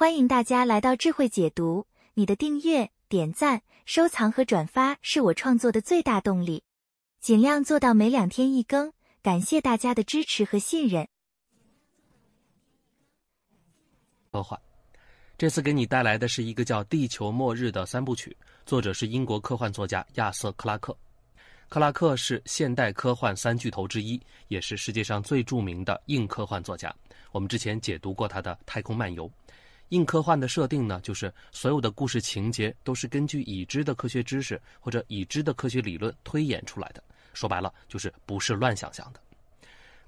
欢迎大家来到智慧解读。你的订阅、点赞、收藏和转发是我创作的最大动力。尽量做到每两天一更，感谢大家的支持和信任。科幻，这次给你带来的是一个叫《地球末日》的三部曲，作者是英国科幻作家亚瑟·克拉克。克拉克是现代科幻三巨头之一，也是世界上最著名的硬科幻作家。我们之前解读过他的《太空漫游》。硬科幻的设定呢，就是所有的故事情节都是根据已知的科学知识或者已知的科学理论推演出来的。说白了，就是不是乱想象的。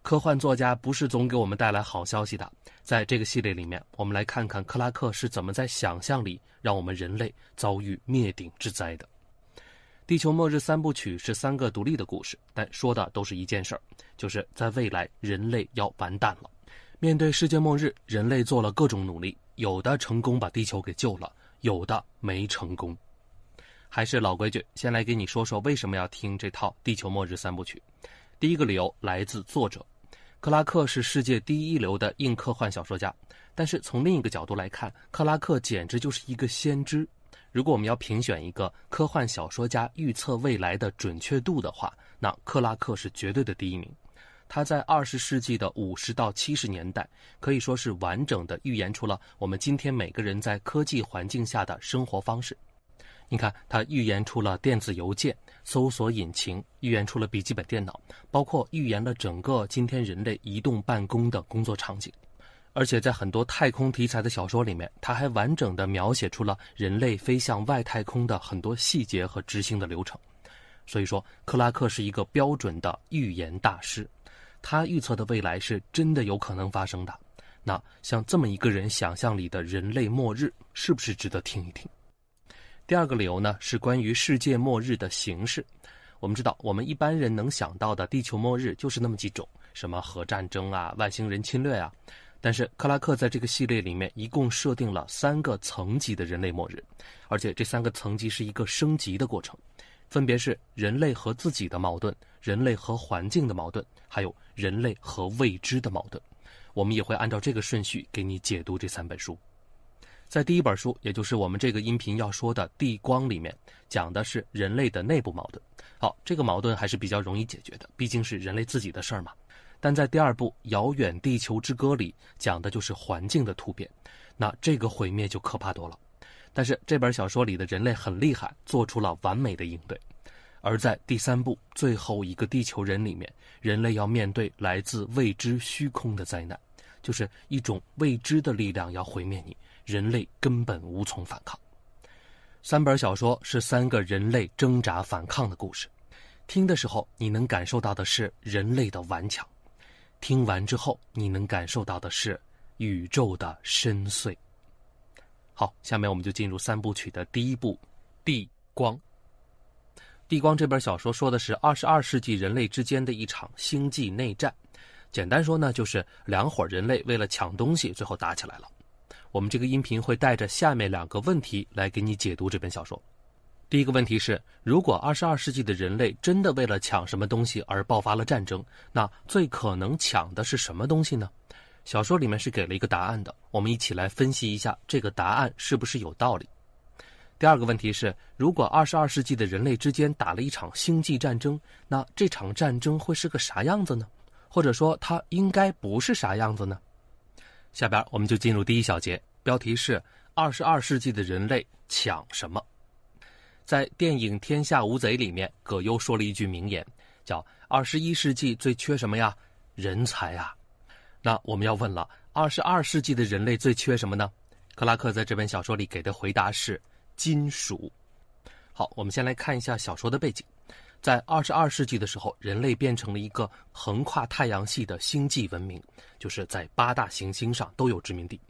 科幻作家不是总给我们带来好消息的。在这个系列里面，我们来看看克拉克是怎么在想象里让我们人类遭遇灭顶之灾的。《地球末日三部曲》是三个独立的故事，但说的都是一件事儿，就是在未来人类要完蛋了。面对世界末日，人类做了各种努力。有的成功把地球给救了，有的没成功。还是老规矩，先来给你说说为什么要听这套《地球末日三部曲》。第一个理由来自作者，克拉克是世界第一流的硬科幻小说家。但是从另一个角度来看，克拉克简直就是一个先知。如果我们要评选一个科幻小说家预测未来的准确度的话，那克拉克是绝对的第一名。他在二十世纪的五十到七十年代可以说是完整的预言出了我们今天每个人在科技环境下的生活方式。你看，他预言出了电子邮件、搜索引擎，预言出了笔记本电脑，包括预言了整个今天人类移动办公的工作场景。而且在很多太空题材的小说里面，他还完整的描写出了人类飞向外太空的很多细节和执行的流程。所以说，克拉克是一个标准的预言大师。他预测的未来是真的有可能发生的，那像这么一个人想象里的人类末日，是不是值得听一听？第二个理由呢，是关于世界末日的形式。我们知道，我们一般人能想到的地球末日就是那么几种，什么核战争啊、外星人侵略啊。但是克拉克在这个系列里面一共设定了三个层级的人类末日，而且这三个层级是一个升级的过程，分别是人类和自己的矛盾、人类和环境的矛盾，还有。人类和未知的矛盾，我们也会按照这个顺序给你解读这三本书。在第一本书，也就是我们这个音频要说的《地光》里面，讲的是人类的内部矛盾。好，这个矛盾还是比较容易解决的，毕竟是人类自己的事儿嘛。但在第二部《遥远地球之歌》里，讲的就是环境的突变，那这个毁灭就可怕多了。但是这本小说里的人类很厉害，做出了完美的应对。而在第三部最后一个地球人里面，人类要面对来自未知虚空的灾难，就是一种未知的力量要毁灭你，人类根本无从反抗。三本小说是三个人类挣扎反抗的故事，听的时候你能感受到的是人类的顽强，听完之后你能感受到的是宇宙的深邃。好，下面我们就进入三部曲的第一部《地光》。《地光》这本小说说的是二十二世纪人类之间的一场星际内战，简单说呢，就是两伙人类为了抢东西，最后打起来了。我们这个音频会带着下面两个问题来给你解读这本小说。第一个问题是：如果二十二世纪的人类真的为了抢什么东西而爆发了战争，那最可能抢的是什么东西呢？小说里面是给了一个答案的，我们一起来分析一下这个答案是不是有道理。第二个问题是：如果二十二世纪的人类之间打了一场星际战争，那这场战争会是个啥样子呢？或者说，它应该不是啥样子呢？下边我们就进入第一小节，标题是“二十二世纪的人类抢什么”。在电影《天下无贼》里面，葛优说了一句名言，叫“二十一世纪最缺什么呀？人才啊！”那我们要问了：二十二世纪的人类最缺什么呢？克拉克在这本小说里给的回答是。金属，好，我们先来看一下小说的背景，在二十二世纪的时候，人类变成了一个横跨太阳系的星际文明，就是在八大行星上都有殖民地。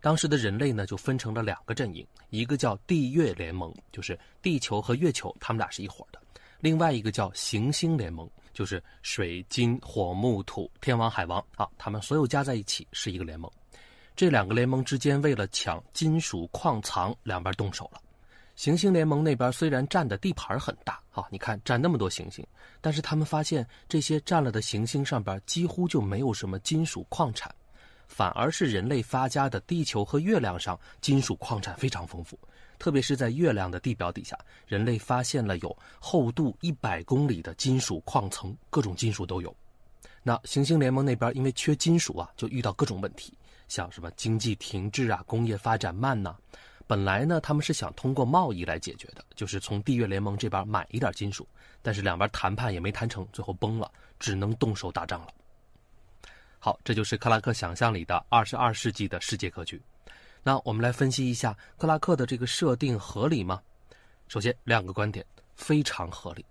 当时的人类呢，就分成了两个阵营，一个叫地月联盟，就是地球和月球，他们俩是一伙的；另外一个叫行星联盟，就是水金火木土天王海王啊，他们所有加在一起是一个联盟。这两个联盟之间为了抢金属矿藏，两边动手了。行星联盟那边虽然占的地盘很大，哈，你看占那么多行星，但是他们发现这些占了的行星上边几乎就没有什么金属矿产，反而是人类发家的地球和月亮上金属矿产非常丰富，特别是在月亮的地表底下，人类发现了有厚度一百公里的金属矿层，各种金属都有。那行星联盟那边因为缺金属啊，就遇到各种问题，像什么经济停滞啊，工业发展慢呐。本来呢，他们是想通过贸易来解决的，就是从地月联盟这边买一点金属，但是两边谈判也没谈成，最后崩了，只能动手打仗了。好，这就是克拉克想象里的二十二世纪的世界格局。那我们来分析一下克拉克的这个设定合理吗？首先，两个观点非常合理。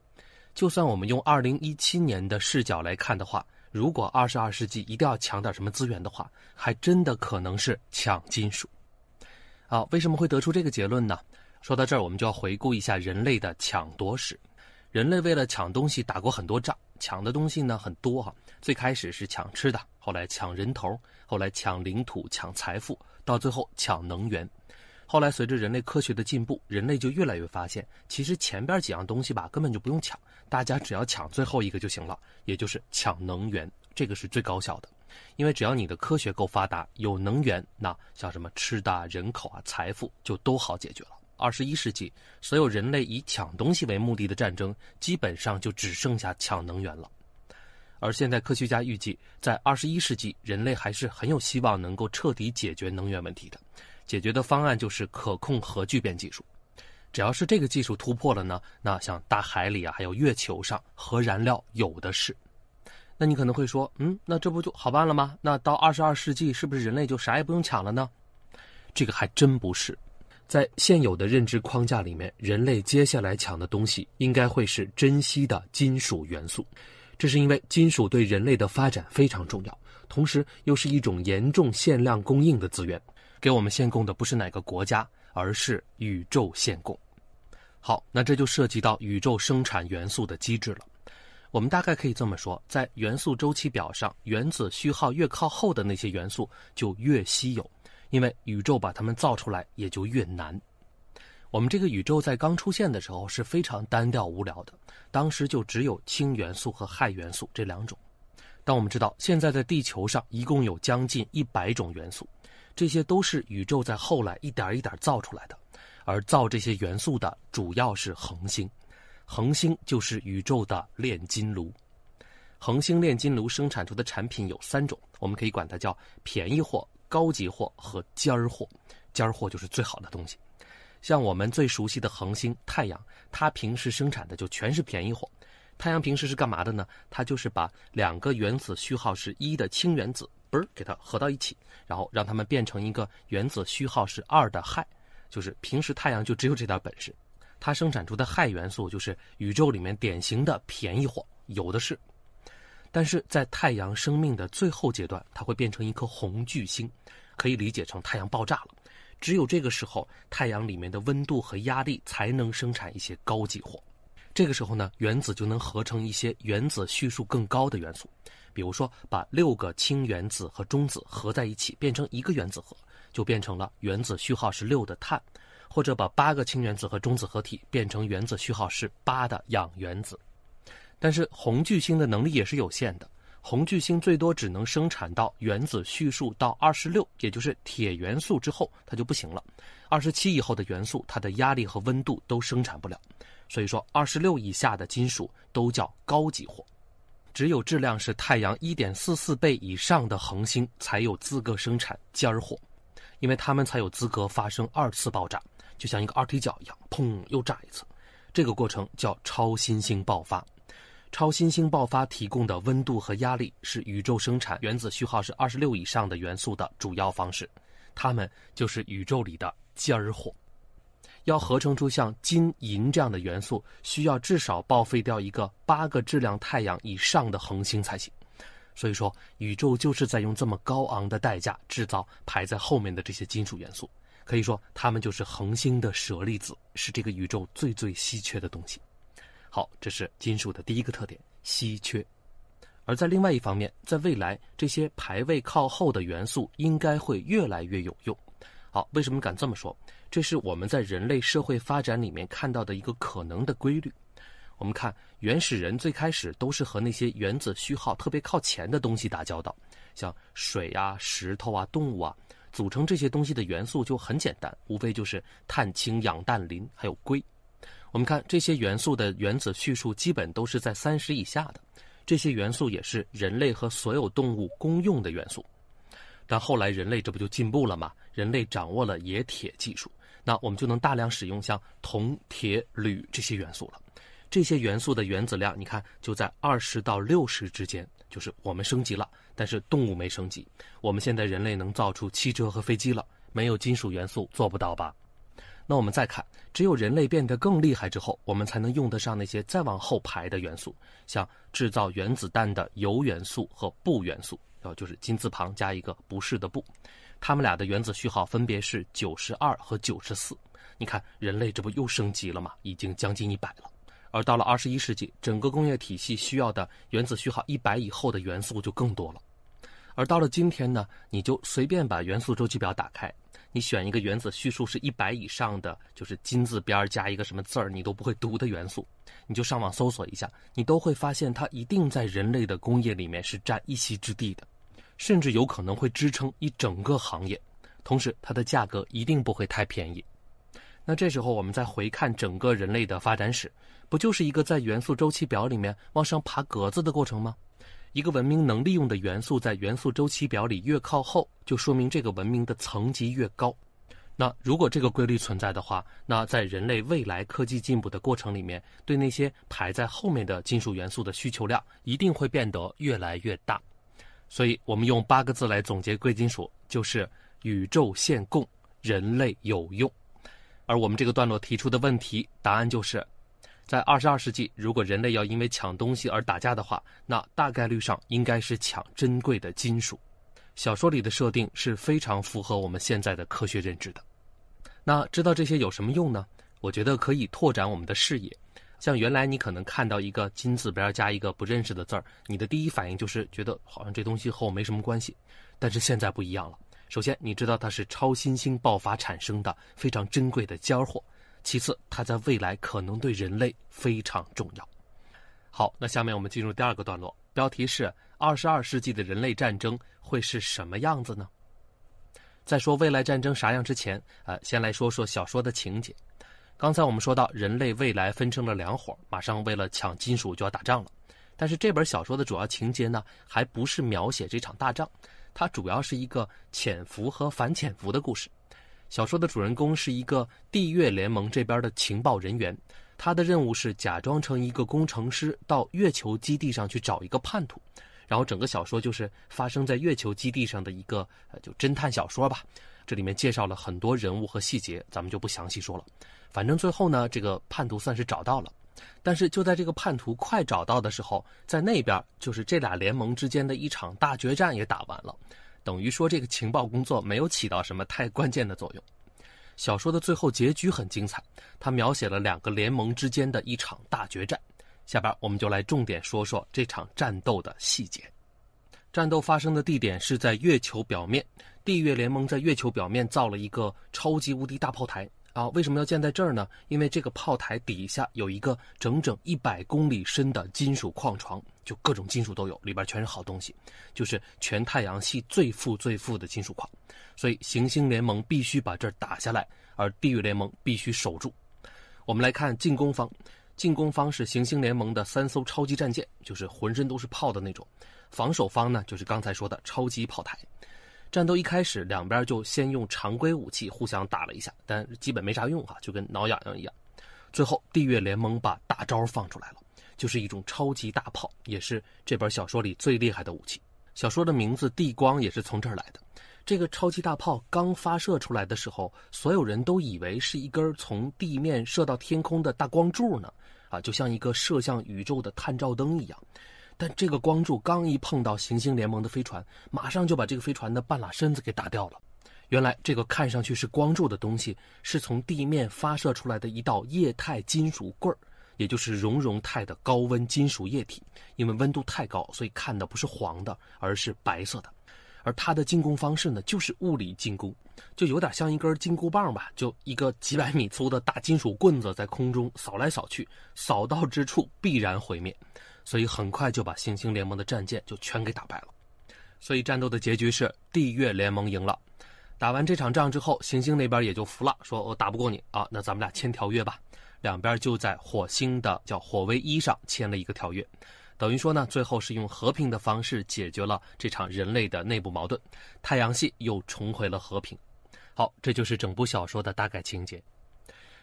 就算我们用二零一七年的视角来看的话，如果二十二世纪一定要抢点什么资源的话，还真的可能是抢金属。啊，为什么会得出这个结论呢？说到这儿，我们就要回顾一下人类的抢夺史。人类为了抢东西打过很多仗，抢的东西呢很多啊。最开始是抢吃的，后来抢人头，后来抢领土、抢财富，到最后抢能源。后来随着人类科学的进步，人类就越来越发现，其实前边几样东西吧根本就不用抢，大家只要抢最后一个就行了，也就是抢能源，这个是最高效的。因为只要你的科学够发达，有能源，那像什么吃的人口啊、财富就都好解决了。二十一世纪，所有人类以抢东西为目的的战争，基本上就只剩下抢能源了。而现在，科学家预计在二十一世纪，人类还是很有希望能够彻底解决能源问题的。解决的方案就是可控核聚变技术。只要是这个技术突破了呢，那像大海里啊，还有月球上，核燃料有的是。那你可能会说，嗯，那这不就好办了吗？那到二十二世纪，是不是人类就啥也不用抢了呢？这个还真不是。在现有的认知框架里面，人类接下来抢的东西应该会是珍稀的金属元素。这是因为金属对人类的发展非常重要，同时又是一种严重限量供应的资源。给我们限供的不是哪个国家，而是宇宙限供。好，那这就涉及到宇宙生产元素的机制了。我们大概可以这么说，在元素周期表上，原子序号越靠后的那些元素就越稀有，因为宇宙把它们造出来也就越难。我们这个宇宙在刚出现的时候是非常单调无聊的，当时就只有氢元素和氦元素这两种。但我们知道，现在的地球上一共有将近一百种元素，这些都是宇宙在后来一点一点造出来的，而造这些元素的主要是恒星。恒星就是宇宙的炼金炉，恒星炼金炉生产出的产品有三种，我们可以管它叫便宜货、高级货和尖儿货。尖儿货就是最好的东西，像我们最熟悉的恒星太阳，它平时生产的就全是便宜货。太阳平时是干嘛的呢？它就是把两个原子序号是一的氢原子嘣儿给它合到一起，然后让它们变成一个原子序号是二的氦，就是平时太阳就只有这点本事。它生产出的氦元素就是宇宙里面典型的便宜货，有的是。但是在太阳生命的最后阶段，它会变成一颗红巨星，可以理解成太阳爆炸了。只有这个时候，太阳里面的温度和压力才能生产一些高级货。这个时候呢，原子就能合成一些原子序数更高的元素，比如说把六个氢原子和中子合在一起，变成一个原子核，就变成了原子序号是六的碳。或者把八个氢原子和中子合体变成原子序号是八的氧原子，但是红巨星的能力也是有限的。红巨星最多只能生产到原子序数到二十六，也就是铁元素之后它就不行了。二十七以后的元素，它的压力和温度都生产不了。所以说，二十六以下的金属都叫高级货，只有质量是太阳一点四四倍以上的恒星才有资格生产尖货，因为它们才有资格发生二次爆炸。就像一个二踢脚一样，砰，又炸一次。这个过程叫超新星爆发。超新星爆发提供的温度和压力是宇宙生产原子序号是二十六以上的元素的主要方式。它们就是宇宙里的尖儿货。要合成出像金、银这样的元素，需要至少报废掉一个八个质量太阳以上的恒星才行。所以说，宇宙就是在用这么高昂的代价制造排在后面的这些金属元素。可以说，它们就是恒星的舍利子，是这个宇宙最最稀缺的东西。好，这是金属的第一个特点，稀缺。而在另外一方面，在未来，这些排位靠后的元素应该会越来越有用。好，为什么敢这么说？这是我们在人类社会发展里面看到的一个可能的规律。我们看，原始人最开始都是和那些原子序号特别靠前的东西打交道，像水呀、石头啊、动物啊。组成这些东西的元素就很简单，无非就是碳、氢、氧、氮、磷，还有硅。我们看这些元素的原子序数基本都是在三十以下的。这些元素也是人类和所有动物公用的元素。但后来人类这不就进步了吗？人类掌握了冶铁技术，那我们就能大量使用像铜、铁、铝这些元素了。这些元素的原子量，你看就在二十到六十之间。就是我们升级了，但是动物没升级。我们现在人类能造出汽车和飞机了，没有金属元素做不到吧？那我们再看，只有人类变得更厉害之后，我们才能用得上那些再往后排的元素，像制造原子弹的铀元素和钚元素，呃，就是金字旁加一个不是的不，它们俩的原子序号分别是九十二和九十四。你看，人类这不又升级了吗？已经将近一百了。而到了二十一世纪，整个工业体系需要的原子序号一百以后的元素就更多了。而到了今天呢，你就随便把元素周期表打开，你选一个原子序数是一百以上的，就是金字边加一个什么字儿你都不会读的元素，你就上网搜索一下，你都会发现它一定在人类的工业里面是占一席之地的，甚至有可能会支撑一整个行业，同时它的价格一定不会太便宜。那这时候，我们再回看整个人类的发展史，不就是一个在元素周期表里面往上爬格子的过程吗？一个文明能利用的元素，在元素周期表里越靠后，就说明这个文明的层级越高。那如果这个规律存在的话，那在人类未来科技进步的过程里面，对那些排在后面的金属元素的需求量一定会变得越来越大。所以我们用八个字来总结贵金属，就是宇宙限供，人类有用。而我们这个段落提出的问题答案就是，在二十二世纪，如果人类要因为抢东西而打架的话，那大概率上应该是抢珍贵的金属。小说里的设定是非常符合我们现在的科学认知的。那知道这些有什么用呢？我觉得可以拓展我们的视野。像原来你可能看到一个金字边加一个不认识的字儿，你的第一反应就是觉得好像这东西和我没什么关系，但是现在不一样了。首先，你知道它是超新星爆发产生的非常珍贵的尖货。其次，它在未来可能对人类非常重要。好，那下面我们进入第二个段落，标题是“二十二世纪的人类战争会是什么样子呢？”在说未来战争啥样之前，呃，先来说说小说的情节。刚才我们说到人类未来分成了两伙，马上为了抢金属就要打仗了。但是这本小说的主要情节呢，还不是描写这场大仗。它主要是一个潜伏和反潜伏的故事。小说的主人公是一个地月联盟这边的情报人员，他的任务是假装成一个工程师到月球基地上去找一个叛徒。然后整个小说就是发生在月球基地上的一个呃就侦探小说吧。这里面介绍了很多人物和细节，咱们就不详细说了。反正最后呢，这个叛徒算是找到了。但是就在这个叛徒快找到的时候，在那边就是这俩联盟之间的一场大决战也打完了，等于说这个情报工作没有起到什么太关键的作用。小说的最后结局很精彩，它描写了两个联盟之间的一场大决战。下边我们就来重点说说这场战斗的细节。战斗发生的地点是在月球表面，地月联盟在月球表面造了一个超级无敌大炮台。啊，为什么要建在这儿呢？因为这个炮台底下有一个整整一百公里深的金属矿床，就各种金属都有，里边全是好东西，就是全太阳系最富最富的金属矿。所以行星联盟必须把这儿打下来，而地狱联盟必须守住。我们来看进攻方，进攻方是行星联盟的三艘超级战舰，就是浑身都是炮的那种；防守方呢，就是刚才说的超级炮台。战斗一开始，两边就先用常规武器互相打了一下，但基本没啥用哈，就跟挠痒痒一样。最后，地月联盟把大招放出来了，就是一种超级大炮，也是这本小说里最厉害的武器。小说的名字《地光》也是从这儿来的。这个超级大炮刚发射出来的时候，所有人都以为是一根从地面射到天空的大光柱呢，啊，就像一个射向宇宙的探照灯一样。但这个光柱刚一碰到行星联盟的飞船，马上就把这个飞船的半拉身子给打掉了。原来，这个看上去是光柱的东西，是从地面发射出来的一道液态金属棍儿，也就是熔融态的高温金属液体。因为温度太高，所以看的不是黄的，而是白色的。而它的进攻方式呢，就是物理进攻，就有点像一根金箍棒吧，就一个几百米粗的大金属棍子在空中扫来扫去，扫到之处必然毁灭。所以很快就把行星联盟的战舰就全给打败了，所以战斗的结局是地月联盟赢了。打完这场仗之后，行星那边也就服了，说我打不过你啊，那咱们俩签条约吧。两边就在火星的叫火卫一上签了一个条约，等于说呢，最后是用和平的方式解决了这场人类的内部矛盾，太阳系又重回了和平。好，这就是整部小说的大概情节。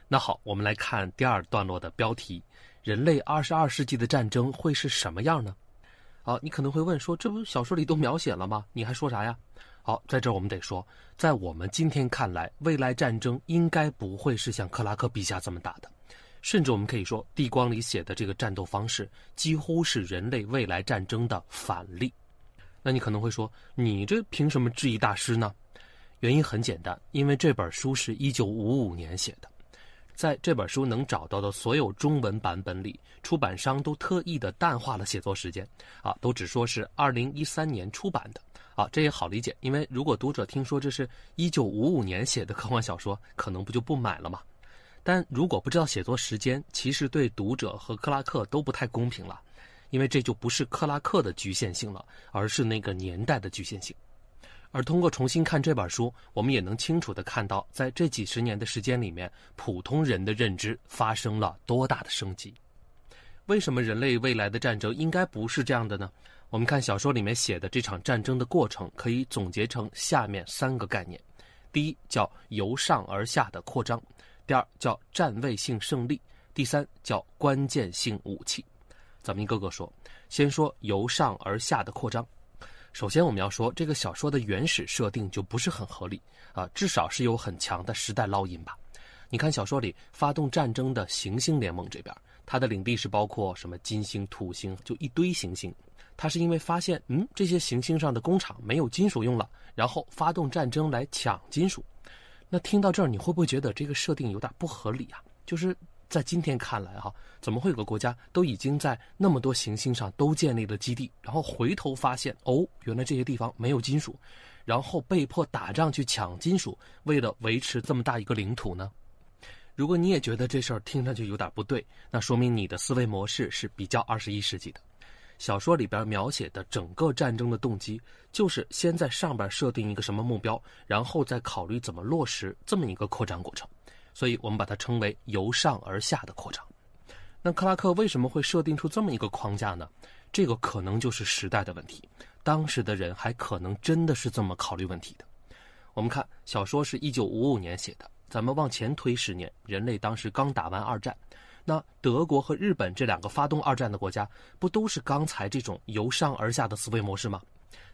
那好，我们来看第二段落的标题。人类二十二世纪的战争会是什么样呢？好，你可能会问说，这不小说里都描写了吗？你还说啥呀？好，在这我们得说，在我们今天看来，未来战争应该不会是像克拉克笔下这么打的，甚至我们可以说，《地光》里写的这个战斗方式，几乎是人类未来战争的反例。那你可能会说，你这凭什么质疑大师呢？原因很简单，因为这本书是一九五五年写的。在这本书能找到的所有中文版本里，出版商都特意的淡化了写作时间，啊，都只说是二零一三年出版的，啊，这也好理解，因为如果读者听说这是一九五五年写的科幻小说，可能不就不买了嘛。但如果不知道写作时间，其实对读者和克拉克都不太公平了，因为这就不是克拉克的局限性了，而是那个年代的局限性。而通过重新看这本书，我们也能清楚地看到，在这几十年的时间里面，普通人的认知发生了多大的升级。为什么人类未来的战争应该不是这样的呢？我们看小说里面写的这场战争的过程，可以总结成下面三个概念：第一叫由上而下的扩张，第二叫战位性胜利，第三叫关键性武器。咱们一个个说，先说由上而下的扩张。首先，我们要说这个小说的原始设定就不是很合理啊，至少是有很强的时代烙印吧。你看小说里发动战争的行星联盟这边，它的领地是包括什么金星、土星，就一堆行星。它是因为发现，嗯，这些行星上的工厂没有金属用了，然后发动战争来抢金属。那听到这儿，你会不会觉得这个设定有点不合理啊？就是。在今天看来，哈，怎么会有个国家都已经在那么多行星上都建立了基地，然后回头发现，哦，原来这些地方没有金属，然后被迫打仗去抢金属，为了维持这么大一个领土呢？如果你也觉得这事儿听上去有点不对，那说明你的思维模式是比较二十一世纪的。小说里边描写的整个战争的动机，就是先在上边设定一个什么目标，然后再考虑怎么落实这么一个扩展过程。所以，我们把它称为由上而下的扩张。那克拉克为什么会设定出这么一个框架呢？这个可能就是时代的问题。当时的人还可能真的是这么考虑问题的。我们看小说是一九五五年写的，咱们往前推十年，人类当时刚打完二战。那德国和日本这两个发动二战的国家，不都是刚才这种由上而下的思维模式吗？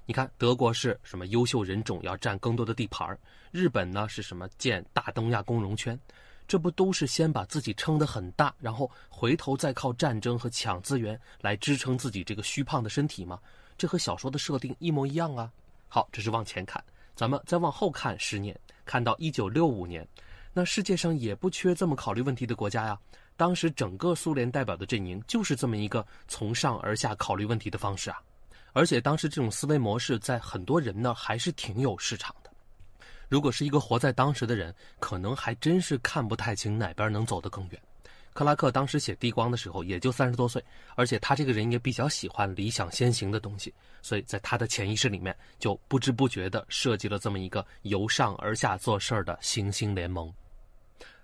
你看，德国是什么优秀人种要占更多的地盘儿？日本呢是什么建大东亚共荣圈？这不都是先把自己撑得很大，然后回头再靠战争和抢资源来支撑自己这个虚胖的身体吗？这和小说的设定一模一样啊！好，这是往前看，咱们再往后看十年，看到一九六五年，那世界上也不缺这么考虑问题的国家呀。当时整个苏联代表的阵营就是这么一个从上而下考虑问题的方式啊。而且当时这种思维模式在很多人呢还是挺有市场的。如果是一个活在当时的人，可能还真是看不太清哪边能走得更远。克拉克当时写《地光》的时候也就三十多岁，而且他这个人也比较喜欢理想先行的东西，所以在他的潜意识里面就不知不觉地设计了这么一个由上而下做事儿的行星联盟。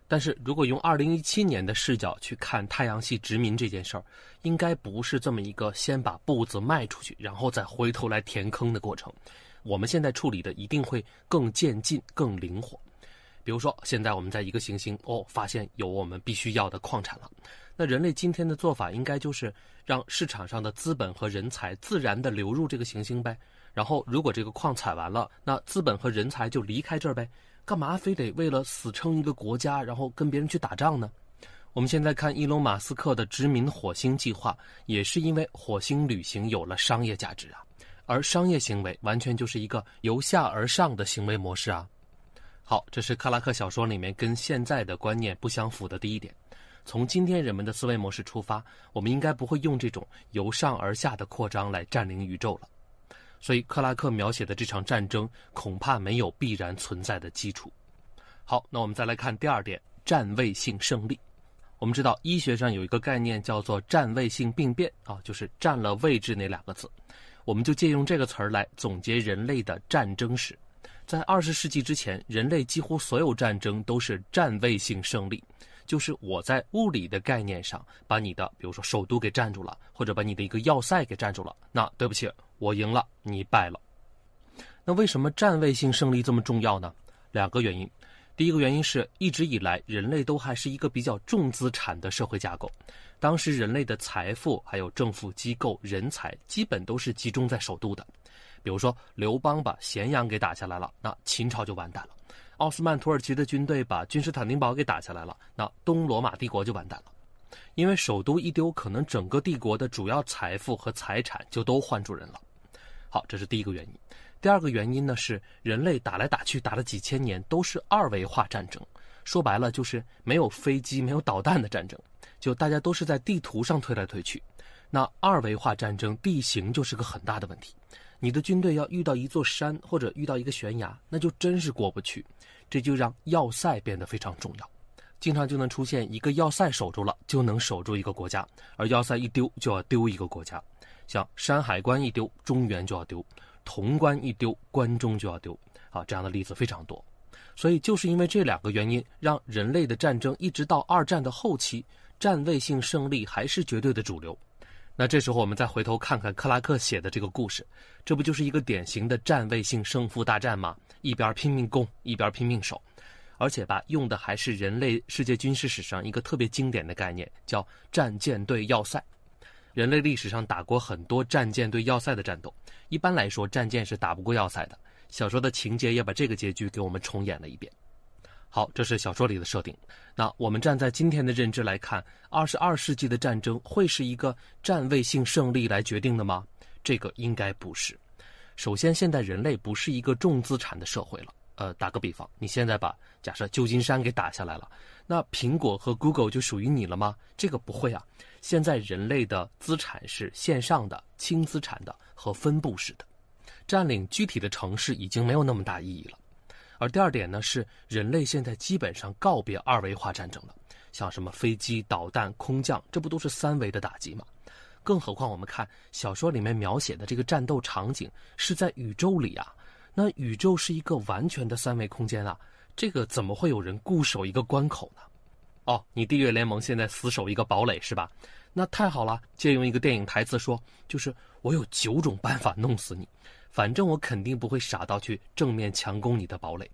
但是如果用二零一七年的视角去看太阳系殖民这件事儿，应该不是这么一个先把步子迈出去，然后再回头来填坑的过程。我们现在处理的一定会更渐进、更灵活。比如说，现在我们在一个行星哦，发现有我们必须要的矿产了，那人类今天的做法应该就是让市场上的资本和人才自然地流入这个行星呗。然后，如果这个矿采完了，那资本和人才就离开这儿呗。干嘛非得为了死撑一个国家，然后跟别人去打仗呢？我们现在看，伊隆·马斯克的殖民火星计划，也是因为火星旅行有了商业价值啊。而商业行为完全就是一个由下而上的行为模式啊。好，这是克拉克小说里面跟现在的观念不相符的第一点。从今天人们的思维模式出发，我们应该不会用这种由上而下的扩张来占领宇宙了。所以，克拉克描写的这场战争恐怕没有必然存在的基础。好，那我们再来看第二点，占位性胜利。我们知道，医学上有一个概念叫做占位性病变啊，就是占了位置那两个字。我们就借用这个词儿来总结人类的战争史。在二十世纪之前，人类几乎所有战争都是占位性胜利。就是我在物理的概念上把你的，比如说首都给占住了，或者把你的一个要塞给占住了，那对不起，我赢了，你败了。那为什么站位性胜利这么重要呢？两个原因，第一个原因是一直以来人类都还是一个比较重资产的社会架构，当时人类的财富还有政府机构、人才基本都是集中在首都的，比如说刘邦把咸阳给打下来了，那秦朝就完蛋了。奥斯曼土耳其的军队把君士坦丁堡给打下来了，那东罗马帝国就完蛋了，因为首都一丢，可能整个帝国的主要财富和财产就都换主人了。好，这是第一个原因。第二个原因呢是，人类打来打去打了几千年都是二维化战争，说白了就是没有飞机、没有导弹的战争，就大家都是在地图上推来推去。那二维化战争地形就是个很大的问题。你的军队要遇到一座山或者遇到一个悬崖，那就真是过不去，这就让要塞变得非常重要。经常就能出现一个要塞守住了就能守住一个国家，而要塞一丢就要丢一个国家。像山海关一丢，中原就要丢；潼关一丢，关中就要丢。啊，这样的例子非常多。所以就是因为这两个原因，让人类的战争一直到二战的后期，战位性胜利还是绝对的主流。那这时候，我们再回头看看克拉克写的这个故事，这不就是一个典型的站位性胜负大战吗？一边拼命攻，一边拼命守，而且吧，用的还是人类世界军事史上一个特别经典的概念，叫战舰队要塞。人类历史上打过很多战舰队要塞的战斗，一般来说，战舰是打不过要塞的。小说的情节也把这个结局给我们重演了一遍。好，这是小说里的设定。那我们站在今天的认知来看，二十二世纪的战争会是一个占位性胜利来决定的吗？这个应该不是。首先，现在人类不是一个重资产的社会了。呃，打个比方，你现在把假设旧金山给打下来了，那苹果和 Google 就属于你了吗？这个不会啊。现在人类的资产是线上的、轻资产的和分布式的，占领具体的城市已经没有那么大意义了。而第二点呢，是人类现在基本上告别二维化战争了，像什么飞机、导弹、空降，这不都是三维的打击吗？更何况我们看小说里面描写的这个战斗场景是在宇宙里啊，那宇宙是一个完全的三维空间啊，这个怎么会有人固守一个关口呢？哦，你地月联盟现在死守一个堡垒是吧？那太好了，借用一个电影台词说，就是我有九种办法弄死你。反正我肯定不会傻到去正面强攻你的堡垒，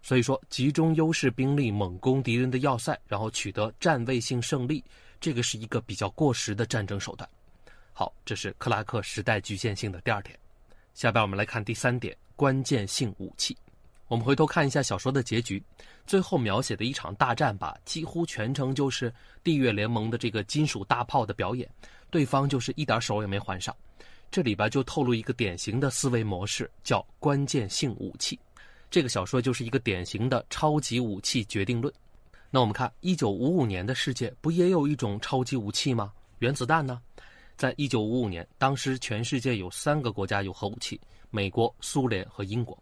所以说集中优势兵力猛攻敌人的要塞，然后取得战位性胜利，这个是一个比较过时的战争手段。好，这是克拉克时代局限性的第二点。下边我们来看第三点，关键性武器。我们回头看一下小说的结局，最后描写的一场大战吧，几乎全程就是地月联盟的这个金属大炮的表演，对方就是一点手也没还上。这里边就透露一个典型的思维模式，叫关键性武器。这个小说就是一个典型的超级武器决定论。那我们看一九五五年的世界，不也有一种超级武器吗？原子弹呢？在一九五五年，当时全世界有三个国家有核武器：美国、苏联和英国。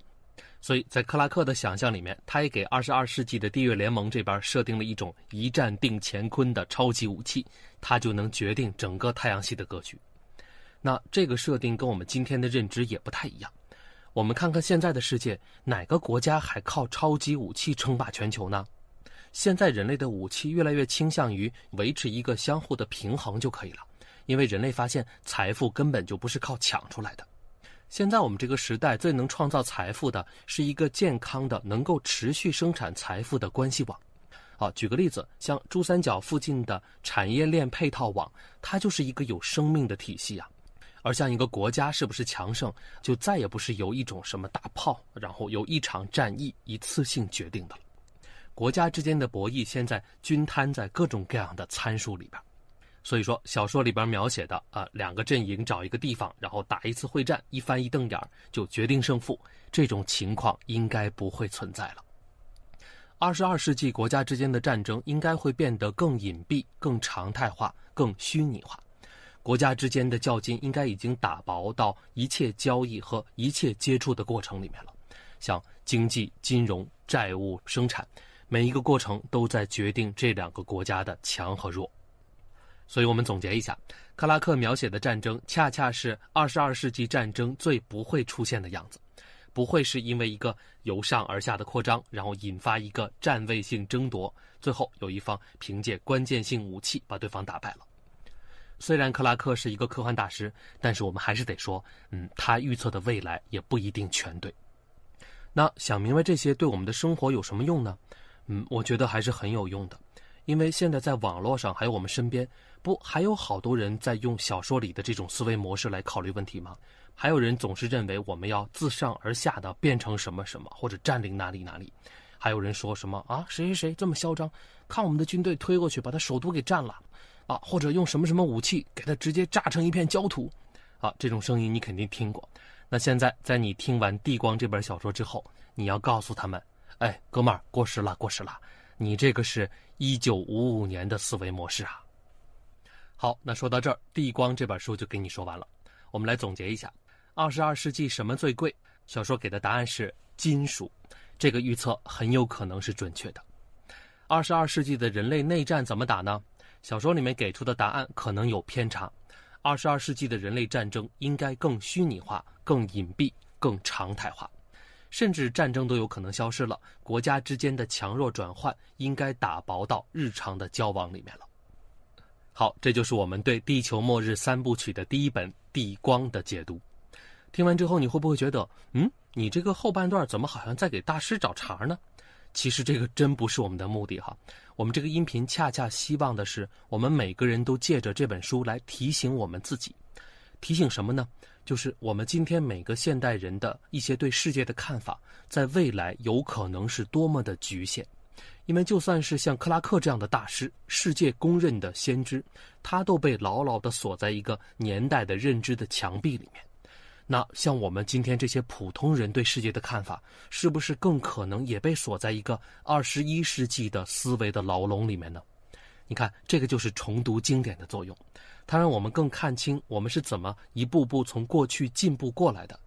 所以在克拉克的想象里面，他也给二十二世纪的地月联盟这边设定了一种一战定乾坤的超级武器，它就能决定整个太阳系的格局。那这个设定跟我们今天的认知也不太一样。我们看看现在的世界，哪个国家还靠超级武器称霸全球呢？现在人类的武器越来越倾向于维持一个相互的平衡就可以了，因为人类发现财富根本就不是靠抢出来的。现在我们这个时代最能创造财富的是一个健康的、能够持续生产财富的关系网。啊，举个例子，像珠三角附近的产业链配套网，它就是一个有生命的体系啊。而像一个国家是不是强盛，就再也不是由一种什么大炮，然后由一场战役一次性决定的了。国家之间的博弈现在均摊在各种各样的参数里边，所以说小说里边描写的啊，两个阵营找一个地方，然后打一次会战，一翻一瞪眼就决定胜负，这种情况应该不会存在了。二十二世纪国家之间的战争应该会变得更隐蔽、更常态化、更虚拟化。国家之间的较劲应该已经打薄到一切交易和一切接触的过程里面了，像经济、金融、债务、生产，每一个过程都在决定这两个国家的强和弱。所以，我们总结一下，克拉克描写的战争恰恰是二十二世纪战争最不会出现的样子，不会是因为一个由上而下的扩张，然后引发一个站位性争夺，最后有一方凭借关键性武器把对方打败了。虽然克拉克是一个科幻大师，但是我们还是得说，嗯，他预测的未来也不一定全对。那想明白这些对我们的生活有什么用呢？嗯，我觉得还是很有用的，因为现在在网络上还有我们身边，不还有好多人在用小说里的这种思维模式来考虑问题吗？还有人总是认为我们要自上而下的变成什么什么，或者占领哪里哪里。还有人说什么啊，谁谁谁这么嚣张，看我们的军队推过去，把他首都给占了。啊，或者用什么什么武器给它直接炸成一片焦土，啊，这种声音你肯定听过。那现在在你听完《地光》这本小说之后，你要告诉他们：哎，哥们儿，过时了，过时了，你这个是一九五五年的思维模式啊。好，那说到这儿，《地光》这本书就给你说完了。我们来总结一下：二十二世纪什么最贵？小说给的答案是金属，这个预测很有可能是准确的。二十二世纪的人类内战怎么打呢？小说里面给出的答案可能有偏差，二十二世纪的人类战争应该更虚拟化、更隐蔽、更常态化，甚至战争都有可能消失了。国家之间的强弱转换应该打薄到日常的交往里面了。好，这就是我们对《地球末日三部曲》的第一本《地光》的解读。听完之后，你会不会觉得，嗯，你这个后半段怎么好像在给大师找茬呢？其实这个真不是我们的目的哈，我们这个音频恰恰希望的是，我们每个人都借着这本书来提醒我们自己，提醒什么呢？就是我们今天每个现代人的一些对世界的看法，在未来有可能是多么的局限，因为就算是像克拉克这样的大师，世界公认的先知，他都被牢牢的锁在一个年代的认知的墙壁里面。那像我们今天这些普通人对世界的看法，是不是更可能也被锁在一个二十一世纪的思维的牢笼里面呢？你看，这个就是重读经典的作用，它让我们更看清我们是怎么一步步从过去进步过来的。